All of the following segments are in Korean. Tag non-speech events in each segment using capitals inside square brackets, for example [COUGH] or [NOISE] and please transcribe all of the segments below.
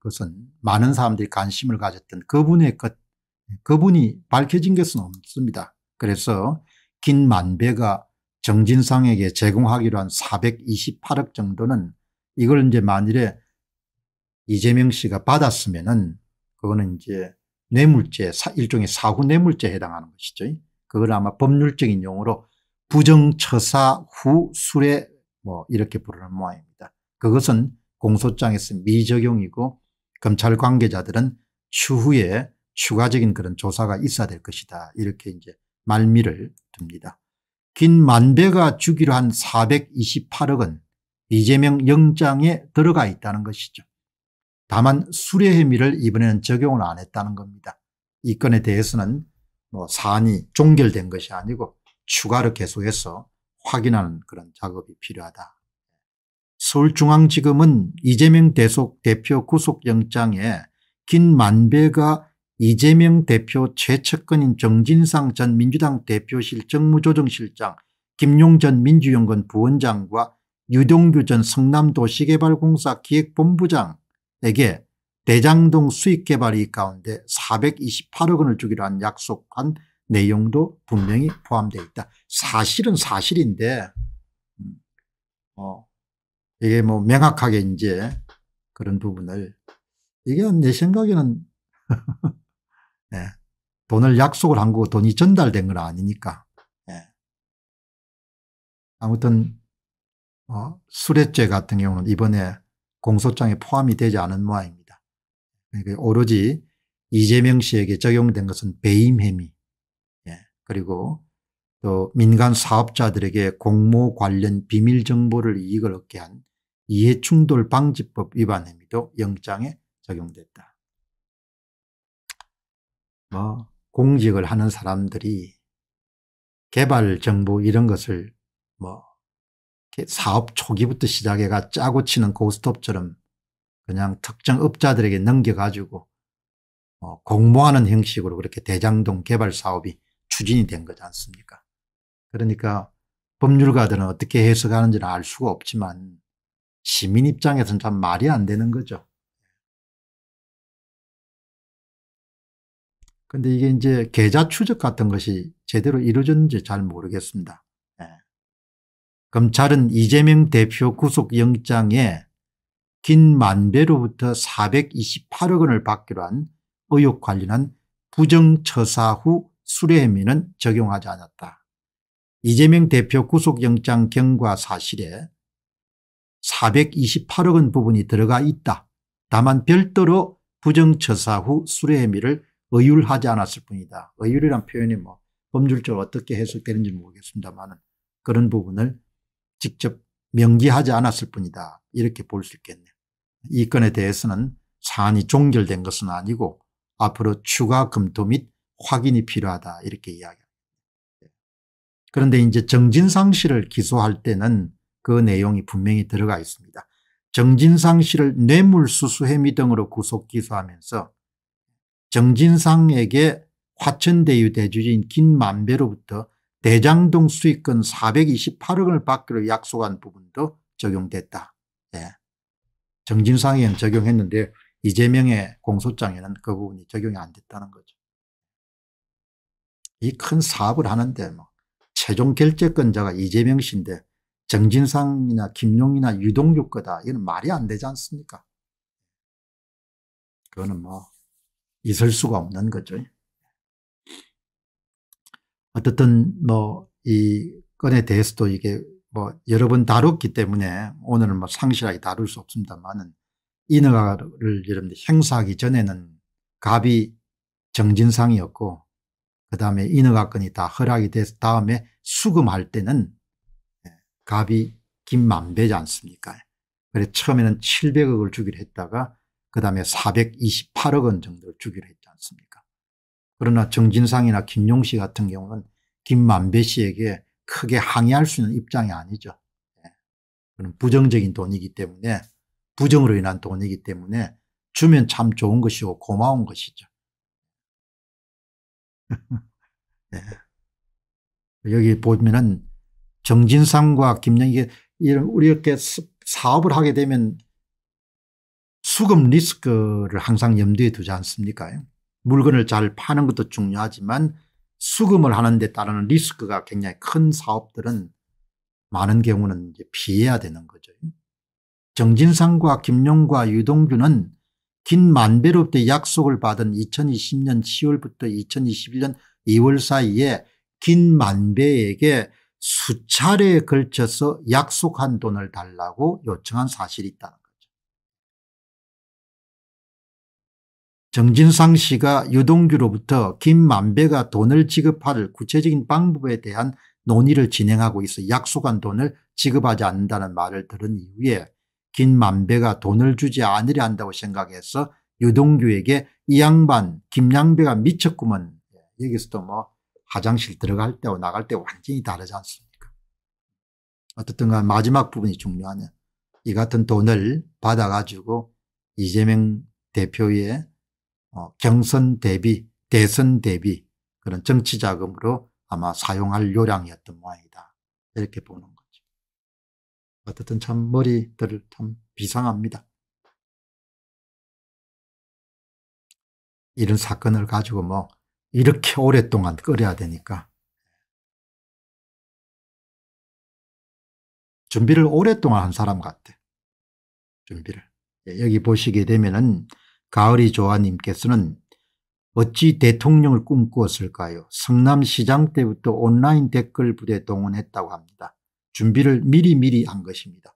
그것은 많은 사람들이 관심을 가졌던 그분의 것, 그분이 밝혀진 것은 없습니다. 그래서 긴 만배가 정진상에게 제공하기로 한 428억 정도는 이걸 이제 만일에 이재명 씨가 받았으면은 그거는 이제 뇌물죄, 일종의 사후 뇌물죄에 해당하는 것이죠. 그걸 아마 법률적인 용어로 부정처사 후 수뢰 뭐 이렇게 부르는 모양입니다. 그것은 공소장에서 미적용이고 검찰 관계자들은 추후에 추가적인 그런 조사가 있어야 될 것이다. 이렇게 이제 말미를 둡니다. 긴 만배가 주기로 한 428억은 이재명 영장에 들어가 있다는 것이죠. 다만 수뢰 혐의를 이번에는 적용을 안 했다는 겁니다. 이 건에 대해서는 뭐 사안이 종결된 것이 아니고 추가로 계속해서 확인하는 그런 작업이 필요하다. 서울중앙지검은 이재명 대속 대표 구속영장에 긴 만배가 이재명 대표 최측근인 정진상 전 민주당 대표실 정무조정실장 김용 전 민주연구원 부원장과 유동규 전 성남도시개발공사 기획본부장에게 대장동 수익개발이 가운데 428억 원을 주기로 한 약속한 내용도 분명히 포함되어 있다. 사실은 사실인데 음, 어, 이게 뭐 명확하게 이제 그런 부분을 이게 내 생각에는 네. [LAUGHS] 돈을 약속을 한 거고 돈이 전달된 건 아니니까. 네. 아무튼 어, 수뢰죄 같은 경우는 이번에 공소장에 포함이 되지 않은 모양입니다. 그러니까 오로지 이재명 씨에게 적용된 것은 배임 혐의 예. 그리고 또 민간 사업자들에게 공모 관련 비밀 정보를 이익을 얻게 한 이해충돌 방지법 위반 혐의도 영장에 적용됐다. 뭐 공직을 하는 사람들이 개발 정보 이런 것을 뭐 사업 초기부터 시작해가 짜고 치는 고스톱처럼 그냥 특정 업자들에게 넘겨가지고 뭐 공모하는 형식으로 그렇게 대장동 개발 사업이 추진이 된 거지 않습니까? 그러니까 법률가들은 어떻게 해석하는지는 알 수가 없지만 시민 입장에서는 참 말이 안 되는 거죠. 근데 이게 이제 계좌 추적 같은 것이 제대로 이루어졌는지 잘 모르겠습니다. 예. 검찰은 이재명 대표 구속영장에 긴 만배로부터 428억 원을 받기로 한 의혹 관련한 부정처사 후 수뢰 혐의는 적용하지 않았다. 이재명 대표 구속영장 경과 사실에 428억 원 부분이 들어가 있다. 다만 별도로 부정처사 후 수뢰 혐의를 의율하지 않았을 뿐이다. 의율이란 표현이 뭐 법률적으로 어떻게 해석되는지 모르겠습니다만 그런 부분을 직접 명기하지 않았을 뿐이다. 이렇게 볼 수 있겠네요. 이 건에 대해서는 사안이 종결된 것은 아니고 앞으로 추가 검토 및 확인이 필요하다 이렇게 이야기합니다. 그런데 이제 정진상 씨를 기소할 때는 그 내용이 분명히 들어가 있습니다. 정진상 씨를 뇌물수수 혐의 등으로 구속 기소하면서 정진상에게 화천대유 대주주인 김만배로부터 대장동 수익금 428억을 받기로 약속한 부분도 적용됐다. 네. 정진상에는 적용했는데 이재명의 공소장에는 그 부분이 적용이 안 됐다는 거죠. 이 큰 사업을 하는데 뭐 최종 결재권자가 이재명 씨인데 정진상이나 김용이나 유동규 거다. 이건 말이 안 되지 않습니까? 그거는 뭐 있을 수가 없는 거죠. 어쨌든뭐 이 건에 대해서도 이게 뭐 여러 번 다뤘기 때문에 오늘은 뭐 상실하게 다룰 수 없습니다만은 인허가를 여러분들 행사하기 전에는 갑이 정진상이었고 그 다음에 인허가건이 다 허락이 돼서 다음에 수금할 때는 갑이 김만배지 않습니까? 그래 처음에는 700억을 주기로 했다가 그 다음에 428억 원 정도를 주기로 했지 않습니까? 그러나 정진상이나 김용 씨 같은 경우는 김만배 씨에게 크게 항의할 수 있는 입장이 아니죠. 예. 그는 부정적인 돈이기 때문에 부정으로 인한 돈이기 때문에 주면 참 좋은 것이고 고마운 것이죠. 네. [LAUGHS] 여기 보면은 정진상과 김영희 이런 우리 이렇게 사업을 하게 되면 수급 리스크를 항상 염두에 두지 않습니까? 물건을 잘 파는 것도 중요하지만 수금을 하는 데 따르는 리스크가 굉장히 큰 사업들은 많은 경우는 이제 피해야 되는 거죠. 정진상과 김용과 유동규는 긴 만배롭게 약속을 받은 2020년 10월부터 2021년 2월 사이에 긴 만배에게 수차례에 걸쳐서 약속한 돈을 달라고 요청한 사실이 있다는 거죠. 정진상 씨가 유동규로부터 김만배가 돈을 지급할 구체적인 방법에 대한 논의를 진행하고 있어 약속한 돈을 지급하지 않는다는 말을 들은 이후에 김만배가 돈을 주지 않으려 한다고 생각해서 유동규에게 이 양반 김양배가 미쳤구먼 예, 여기서도 뭐 화장실 들어갈 때와 나갈 때 완전히 다르지 않습니까? 어떻든 간 마지막 부분이 중요하냐. 이 같은 돈을 받아가지고 이재명 대표의 어, 경선 대비, 대선 대비 그런 정치 자금으로 아마 사용할 요량이었던 모양이다. 이렇게 보는 거죠. 어쨌든 참 머리들 참 비상합니다. 이런 사건을 가지고 뭐 이렇게 오랫동안 끓여야 되니까. 준비를 오랫동안 한 사람 같아. 준비를. 예, 여기 보시게 되면은 가을이 조아님께서는 어찌 대통령을 꿈꾸었을까요? 성남시장 때부터 온라인 댓글 부대 동원했다고 합니다. 준비를 미리미리 한 것입니다.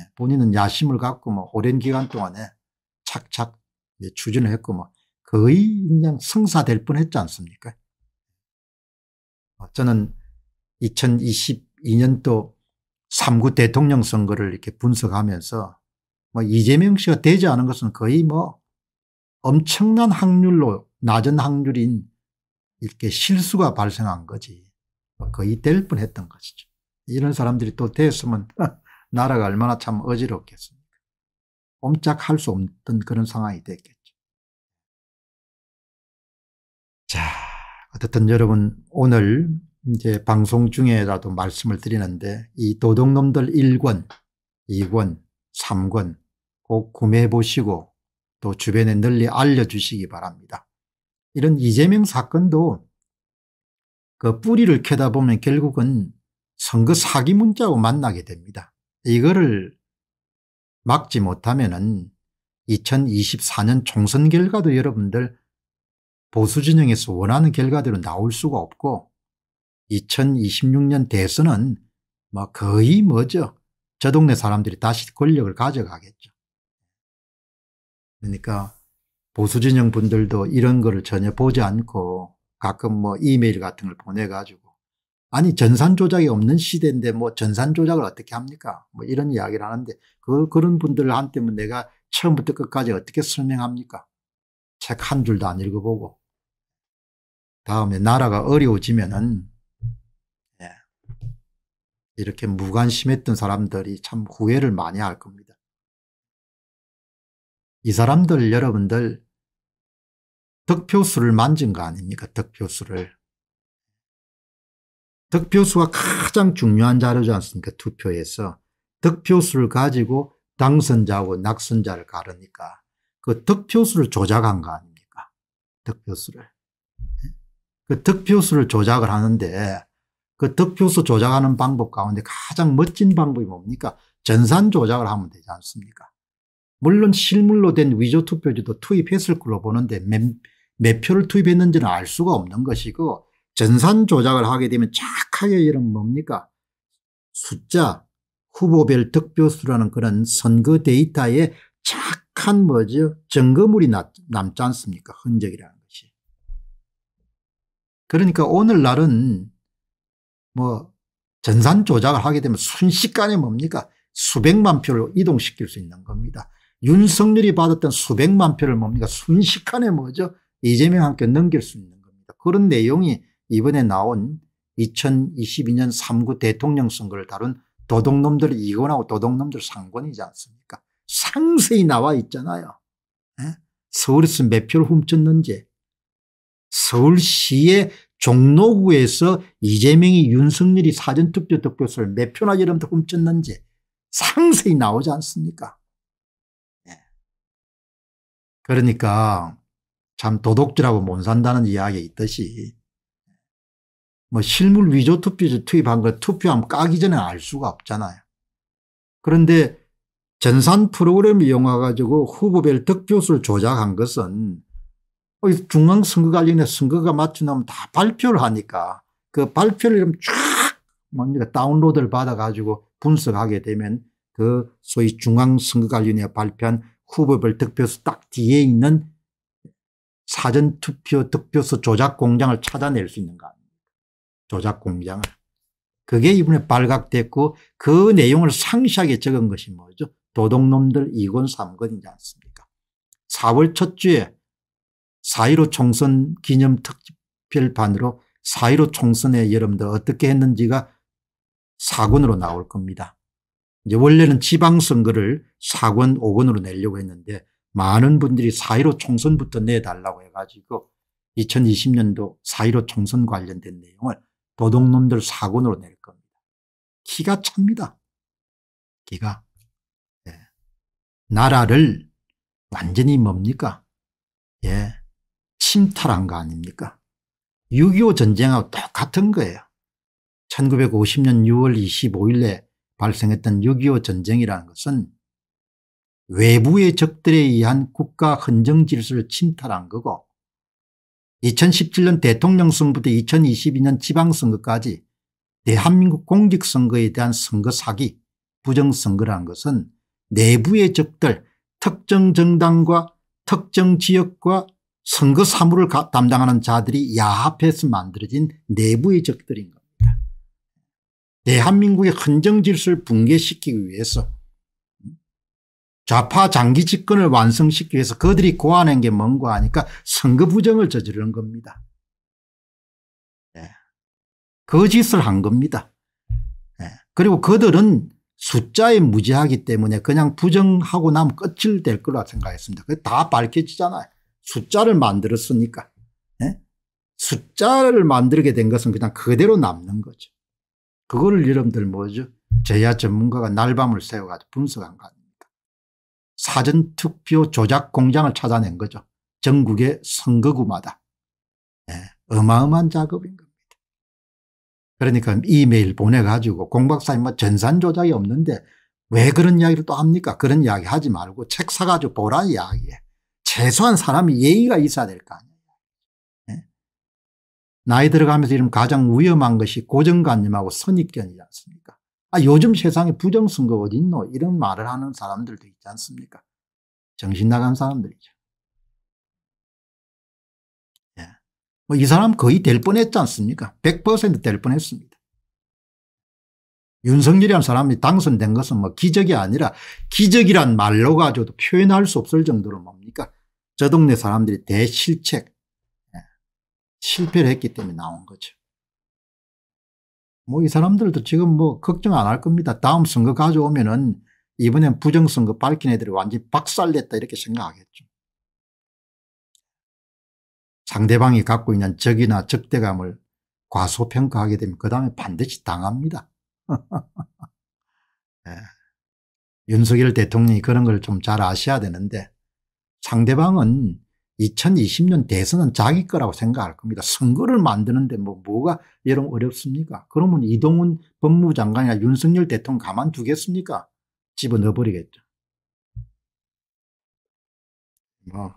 예, 본인은 야심을 갖고 뭐 오랜 기간 동안에 착착 예, 추진을 했고 뭐 거의 그냥 성사될 뻔했지 않습니까? 저는 2022년도 3구 대통령 선거를 이렇게 분석하면서 뭐 이재명 씨가 되지 않은 것은 거의 뭐 엄청난 확률로 낮은 확률인 이렇게 실수가 발생한 거지 뭐 거의 될 뻔했던 것이죠. 이런 사람들이 또 됐으면 나라가 [LAUGHS] 얼마나 참 어지럽겠습니까? 꼼짝할 수 없던 그런 상황이 됐겠죠. 자, 어쨌든 여러분 오늘 이제 방송 중에라도 말씀을 드리는데 이 도둑놈들 1권, 2권, 3권 꼭 구매해 보시고 또 주변에 널리 알려주시기 바랍니다. 이런 이재명 사건도 그 뿌리를 캐다 보면 결국은 선거 사기 문자와 만나게 됩니다. 이거를 막지 못하면 은 2024년 총선 결과도 여러분들 보수 진영에서 원하는 결과대로 나올 수가 없고 2026년 대선은 뭐 거의 뭐죠. 저 동네 사람들이 다시 권력을 가져가겠죠. 그러니까 보수 진영 분들도 이런 거를 전혀 보지 않고 가끔 뭐 이메일 같은 걸 보내가지고 아니 전산 조작이 없는 시대인데 뭐 전산 조작을 어떻게 합니까? 뭐 이런 이야기를 하는데 그 그런 분들한테면 내가 처음부터 끝까지 어떻게 설명합니까? 책 한 줄도 안 읽어보고 다음에 나라가 어려워지면은 예, 이렇게 무관심했던 사람들이 참 후회를 많이 할 겁니다. 이 사람들 여러분들 득표수를 만진 거 아닙니까? 득표수를. 득표수가 가장 중요한 자료지 않습니까? 투표에서. 득표수를 가지고 당선자하고 낙선자를 가르니까 그 득표수를 조작한 거 아닙니까? 득표수를. 그 득표수를 조작을 하는데 그 득표수 조작하는 방법 가운데 가장 멋진 방법이 뭡니까? 전산 조작을 하면 되지 않습니까? 물론 실물로 된 위조 투표지도 투입했을 걸로 보는데 몇, 몇 표를 투입했는지는 알 수가 없는 것이고 전산 조작을 하게 되면 착하게 이런 뭡니까? 숫자, 후보별 득표수라는 그런 선거 데이터에 착한 뭐죠? 증거물이 남, 남지 않습니까? 흔적이라는. 그러니까 오늘날은 뭐 전산 조작을 하게 되면 순식간에 뭡니까 수백만 표를 이동시킬 수 있는 겁니다. 윤석열이 받았던 수백만 표를 뭡니까 순식간에 뭐죠 이재명 함께 넘길 수 있는 겁니다. 그런 내용이 이번에 나온 2022년 3구 대통령 선거를 다룬 도둑놈들 이건하고 도둑놈들 상권이지 않습니까 상세히 나와 있잖아요. 예? 서울에서 몇 표를 훔쳤는지 서울시의 종로구에서 이재명이 윤석열이 사전투표 득표수를 몇 표나 이름부터 훔쳤는지 상세히 나오지 않습니까? 네. 그러니까 참 도둑질하고 못 산다는 이야기 있듯이 뭐 실물 위조 투표지 투입한 걸 투표함 까기 전에 알 수가 없잖아요. 그런데 전산 프로그램을 이용해 가지고 후보별 득표수를 조작한 것은 어, 중앙선거 관련해 선거가 마치 나면 다 발표를 하니까 그 발표를 이러면 쫙 뭡니까 다운로드를 받아가지고 분석하게 되면 그 소위 중앙선거 관련해 발표한 후보별 득표수 딱 뒤에 있는 사전투표 득표수 조작 공장을 찾아낼 수 있는 거 아닙니까? 조작 공장을. 그게 이번에 발각됐고 그 내용을 상시하게 적은 것이 뭐죠? 도둑놈들 2권 3권이지 않습니까? 4월 첫 주에 4.15 총선 기념 특별판으로 4.15 총선에 여러분들 어떻게 했는지가 사권으로 나올 겁니다. 이제 원래는 지방선거를 사권 5권으로 내려고 했는데 많은 분들이 4.15 총선부터 내달라고 해가지고 2020년도 4.15 총선 관련된 내용을 도둑놈들 사권으로 낼 겁니다. 기가 찹니다. 기가. 네. 나라를 완전히 뭡니까? 예. 침탈한 거 아닙니까 6.25 전쟁하고 똑같은 거예요 1950년 6월 25일에 발생했던 6.25 전쟁이라는 것은 외부의 적들에 의한 국가 헌정 질서를 침탈한 거고 2017년 대통령 선거부터 2022년 지방선거까지 대한민국 공직선거에 대한 선거 사기 부정선거란 것은 내부의 적들 특정 정당과 특정 지역과 선거 사무를 담당하는 자들이 야합해서 만들어진 내부의 적들인 겁니다. 대한민국의 헌정질서를 붕괴시키기 위해서 음, 좌파 장기 집권을 완성시키기 위해서 그들이 고안한 게 뭔가 하니까 선거 부정을 저지르는 겁니다. 네. 그 짓을 한 겁니다. 네. 그리고 그들은 숫자에 무지하기 때문에 그냥 부정하고 나면 끝을 될 거라 생각했습니다. 그게 다 밝혀지잖아요. 숫자를 만들었으니까. 네? 숫자를 만들게 된 것은 그냥 그대로 남는 거죠. 그거를 여러분들 뭐죠? 제야 전문가가 날밤을 새워가지고 분석한 거 아닙니까? 사전투표 조작 공장을 찾아낸 거죠. 전국의 선거구마다. 네, 어마어마한 작업인 겁니다. 그러니까 이메일 보내가지고 공박사님 뭐 전산 조작이 없는데 왜 그런 이야기를 또 합니까? 그런 이야기 하지 말고 책 사가지고 보라 이야기에. 최소한 사람이 예의가 있어야 될 거 아니에요. 네? 나이 들어가면서 이런 가장 위험한 것이 고정관념하고 선입견이지 않습니까? 아, 요즘 세상에 부정선거 어디 노 이런 말을 하는 사람들도 있지 않습니까? 정신 나간 사람들이죠. 예. 뭐이 사람 거의 될 뻔했지 않습니까? 100%될 뻔했습니다. 윤석열이라는 사람이 당선된 것은 뭐 기적이 아니라 기적이란 말로 가지고도 표현할 수 없을 정도로 뭡니까? 저 동네 사람들이 대실책, 예, 실패를 했기 때문에 나온 거죠. 뭐 이 사람들도 지금 뭐 걱정 안 할 겁니다. 다음 선거 가져오면은 이번엔 부정선거 밝힌 애들이 완전히 박살냈다 이렇게 생각하겠죠. 상대방이 갖고 있는 적이나 적대감을 과소평가하게 되면 그 다음에 반드시 당합니다. 네. [LAUGHS] 윤석열 대통령이 그런 걸 좀 잘 아셔야 되는데 상대방은 2020년 대선은 자기 거라고 생각할 겁니다. 선거를 만드는데 뭐 뭐가 여러 어렵습니까? 그러면 이동훈 법무장관이나 윤석열 대통령 가만두겠습니까? 집어넣어버리겠죠. 뭐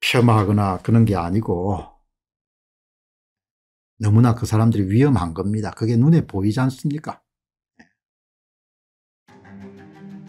폄하하거나 그런 게 아니고 너무나 그 사람들이 위험한 겁니다. 그게 눈에 보이지 않습니까?